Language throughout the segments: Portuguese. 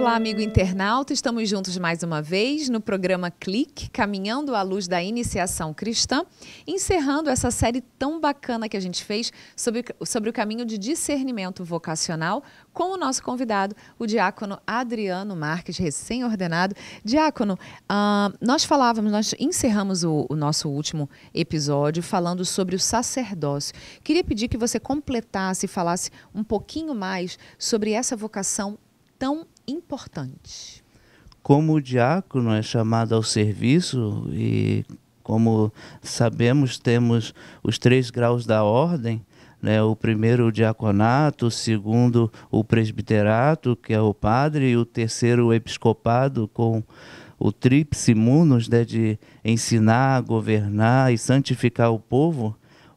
Olá, amigo internauta. Estamos juntos mais uma vez no programa Clique, caminhando à luz da iniciação cristã, encerrando essa série tão bacana que a gente fez sobre, sobre o caminho de discernimento vocacional com o nosso convidado, o diácono Adriano Marques, recém-ordenado. Diácono, uh, nós falávamos, nós encerramos o, o nosso último episódio falando sobre o sacerdócio. Queria pedir que você completasse e falasse um pouquinho mais sobre essa vocação tão importante. Como o diácono é chamado ao serviço e como sabemos temos os três graus da ordem, né? O primeiro o diaconato, o segundo o presbiterato, que é o padre, e o terceiro o episcopado com o tríplice munus, né, de ensinar, governar e santificar o povo.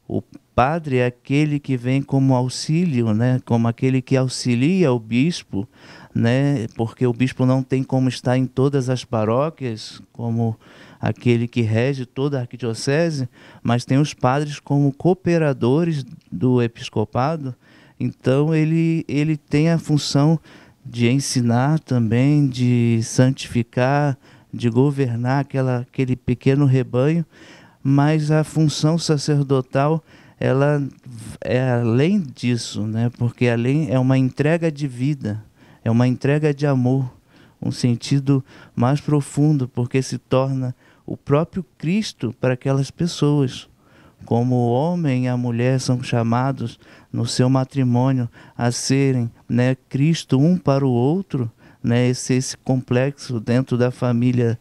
O padre é aquele que vem como auxílio, né, como aquele que auxilia o bispo né? Porque o bispo não tem como estar em todas as paróquias, como aquele que rege toda a arquidiocese, mas tem os padres como cooperadores do episcopado. Então ele ele tem a função de ensinar também, de santificar, de governar aquela, aquele pequeno rebanho, mas a função sacerdotal ela é além disso, né? Porque além é uma entrega de vida é uma entrega de amor, um sentido mais profundo, porque se torna o próprio Cristo para aquelas pessoas. Como o homem e a mulher são chamados no seu matrimônio a serem né, Cristo um para o outro, né, esse, esse complexo dentro da família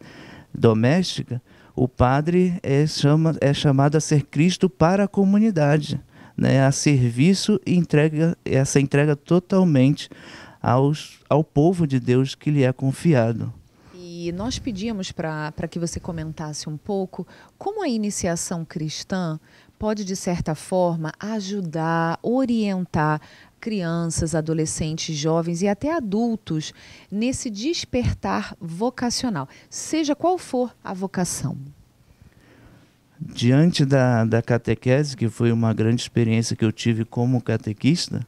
doméstica, o padre é, chama, é chamado a ser Cristo para a comunidade, né, a serviço e entrega, essa entrega totalmente aos, ao povo de Deus que lhe é confiado. E nós pedimos para que você comentasse um pouco como a iniciação cristã pode, de certa forma, ajudar, orientar crianças, adolescentes, jovens e até adultos nesse despertar vocacional, seja qual for a vocação? Diante da, da catequese, que foi uma grande experiência que eu tive como catequista,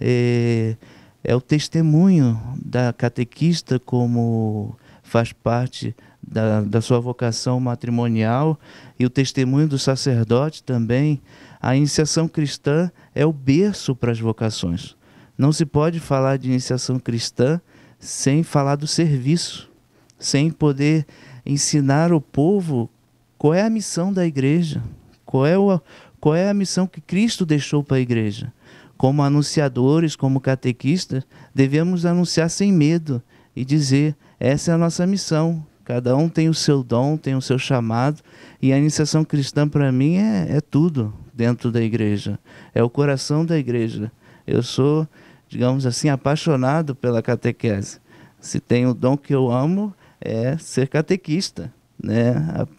eh, é o testemunho da catequista como faz parte da, da sua vocação matrimonial e o testemunho do sacerdote também. A iniciação cristã é o berço para as vocações. Não se pode falar de iniciação cristã sem falar do serviço, sem poder ensinar o povo qual é a missão da igreja, qual é, o, qual é a missão que Cristo deixou para a igreja como anunciadores, como catequistas, devemos anunciar sem medo e dizer: essa é a nossa missão. Cada um tem o seu dom, tem o seu chamado, e a iniciação cristã para mim é, é tudo dentro da igreja, é o coração da igreja. Eu sou, digamos assim, apaixonado pela catequese. Se tem o dom que eu amo, é ser catequista. Né?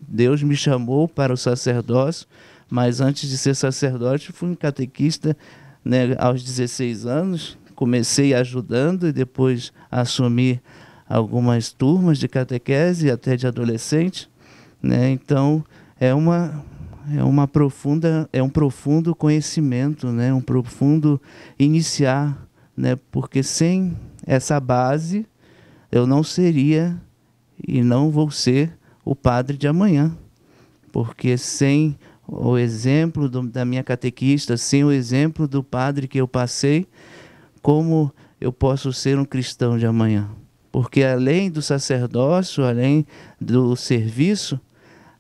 Deus me chamou para o sacerdócio, mas antes de ser sacerdote, fui um catequista né, aos 16 anos, comecei ajudando e depois assumi algumas turmas de catequese até de adolescente, né? Então é uma é uma profunda é um profundo conhecimento, né? Um profundo iniciar, né? Porque sem essa base eu não seria e não vou ser o padre de amanhã, porque sem o exemplo do, da minha catequista, sem o exemplo do padre que eu passei, como eu posso ser um cristão de amanhã? Porque além do sacerdócio, além do serviço,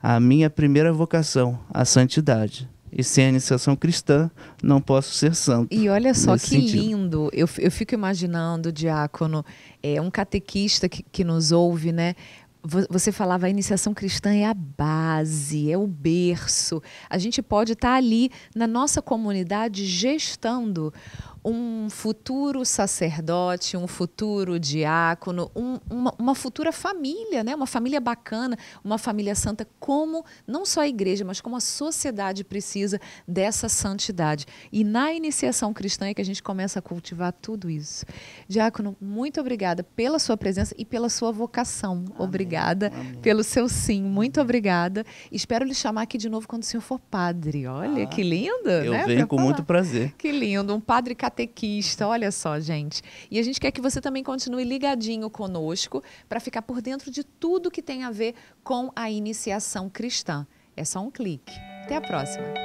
a minha primeira vocação, a santidade. E sem a iniciação cristã, não posso ser santo. E olha só que sentido. lindo. Eu, eu fico imaginando, diácono, é, um catequista que, que nos ouve, né? Você falava, a iniciação cristã é a base, é o berço. A gente pode estar tá ali na nossa comunidade gestando um futuro sacerdote, um futuro diácono, um, uma, uma, futura família, né? uma família bacana, uma família santa, como não só a igreja, mas como a sociedade precisa dessa santidade. E na iniciação cristã é que a gente começa a cultivar tudo isso. Diácono, muito obrigada pela sua presença e pela sua vocação. Amém. Obrigada Amém. pelo seu sim, muito obrigada. Espero lhe chamar aqui de novo quando o senhor for padre. Olha, ah, que lindo! Eu né? venho pra com falar. muito prazer. Que lindo, um padre católico catequista. Olha só, gente. E a gente quer que você também continue ligadinho conosco para ficar por dentro de tudo que tem a ver com a iniciação cristã. É só um clique. Até a próxima.